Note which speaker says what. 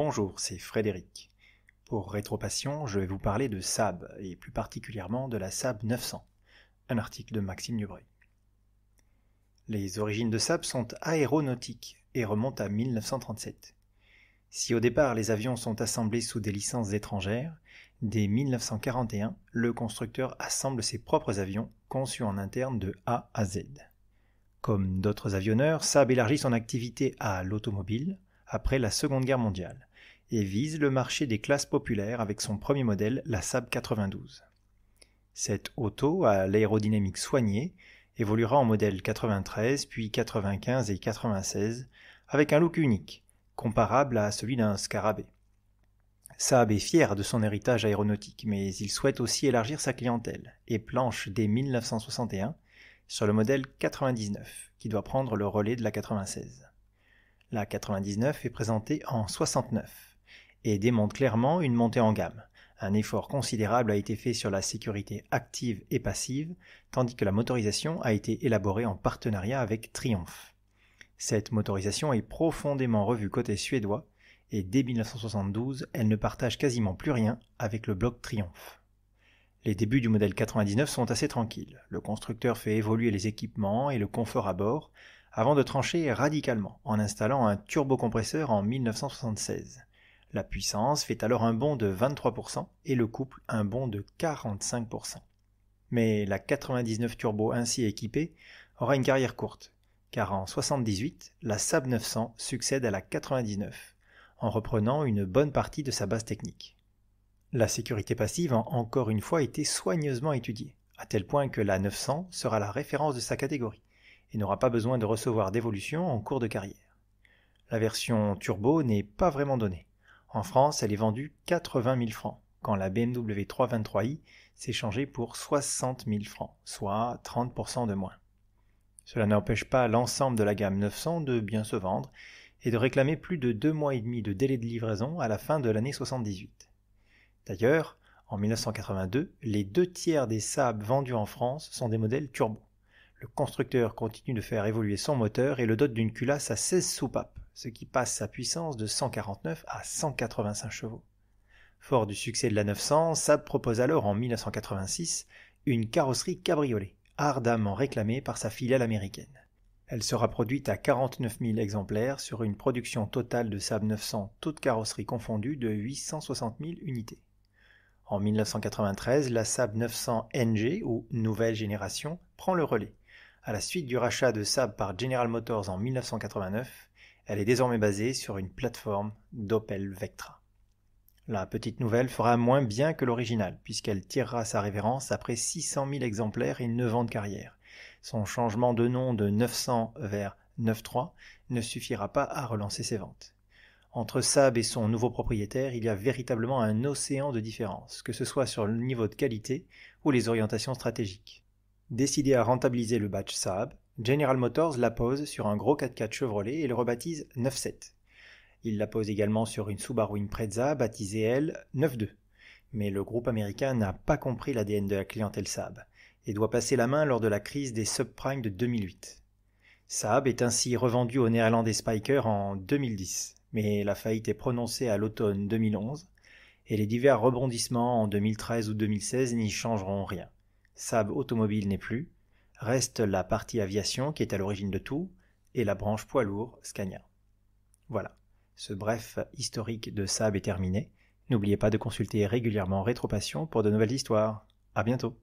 Speaker 1: Bonjour, c'est Frédéric. Pour Rétropassion, je vais vous parler de Saab, et plus particulièrement de la Saab 900, un article de Maxime Dubreuil. Les origines de Saab sont aéronautiques et remontent à 1937. Si au départ les avions sont assemblés sous des licences étrangères, dès 1941, le constructeur assemble ses propres avions conçus en interne de A à Z. Comme d'autres avionneurs, Saab élargit son activité à l'automobile après la Seconde Guerre mondiale et vise le marché des classes populaires avec son premier modèle, la Saab 92. Cette auto à l'aérodynamique soignée évoluera en modèle 93, puis 95 et 96 avec un look unique, comparable à celui d'un scarabée. Saab est fier de son héritage aéronautique, mais il souhaite aussi élargir sa clientèle et planche dès 1961 sur le modèle 99, qui doit prendre le relais de la 96. La 99 est présentée en 69, et démontre clairement une montée en gamme. Un effort considérable a été fait sur la sécurité active et passive, tandis que la motorisation a été élaborée en partenariat avec Triumph. Cette motorisation est profondément revue côté suédois, et dès 1972, elle ne partage quasiment plus rien avec le bloc Triumph. Les débuts du modèle 99 sont assez tranquilles. Le constructeur fait évoluer les équipements et le confort à bord avant de trancher radicalement en installant un turbocompresseur en 1976. La puissance fait alors un bond de 23% et le couple un bond de 45%. Mais la 99 Turbo ainsi équipée aura une carrière courte, car en 78, la Saab 900 succède à la 99, en reprenant une bonne partie de sa base technique. La sécurité passive a encore une fois été soigneusement étudiée, à tel point que la 900 sera la référence de sa catégorie et n'aura pas besoin de recevoir d'évolution en cours de carrière. La version turbo n'est pas vraiment donnée, en France, elle est vendue 80 000 francs, quand la BMW 323i s'est changée pour 60 000 francs, soit 30% de moins. Cela n'empêche pas l'ensemble de la gamme 900 de bien se vendre et de réclamer plus de deux mois et demi de délai de livraison à la fin de l'année 78. D'ailleurs, en 1982, les deux tiers des Saab vendus en France sont des modèles turbo. Le constructeur continue de faire évoluer son moteur et le dote d'une culasse à 16 soupapes ce qui passe sa puissance de 149 à 185 chevaux. Fort du succès de la 900, Saab propose alors en 1986 une carrosserie cabriolet, ardemment réclamée par sa filiale américaine. Elle sera produite à 49 000 exemplaires sur une production totale de Saab 900, toutes carrosseries confondues, de 860 000 unités. En 1993, la Saab 900 NG, ou nouvelle génération, prend le relais. À la suite du rachat de Saab par General Motors en 1989, elle est désormais basée sur une plateforme d'Opel Vectra. La petite nouvelle fera moins bien que l'original, puisqu'elle tirera sa révérence après 600 000 exemplaires et 9 ans de carrière. Son changement de nom de 900 vers 9.3 ne suffira pas à relancer ses ventes. Entre Saab et son nouveau propriétaire, il y a véritablement un océan de différences, que ce soit sur le niveau de qualité ou les orientations stratégiques. Décidé à rentabiliser le badge Saab, General Motors la pose sur un gros 4x4 Chevrolet et le rebaptise 97. Il la pose également sur une Subaru Impreza baptisée elle 92. Mais le groupe américain n'a pas compris l'ADN de la clientèle Saab et doit passer la main lors de la crise des subprimes de 2008. Saab est ainsi revendu au néerlandais Spiker en 2010, mais la faillite est prononcée à l'automne 2011 et les divers rebondissements en 2013 ou 2016 n'y changeront rien. Saab Automobile n'est plus, reste la partie aviation qui est à l'origine de tout, et la branche poids lourd Scania. Voilà, ce bref historique de Saab est terminé. N'oubliez pas de consulter régulièrement Rétropassion pour de nouvelles histoires. À bientôt.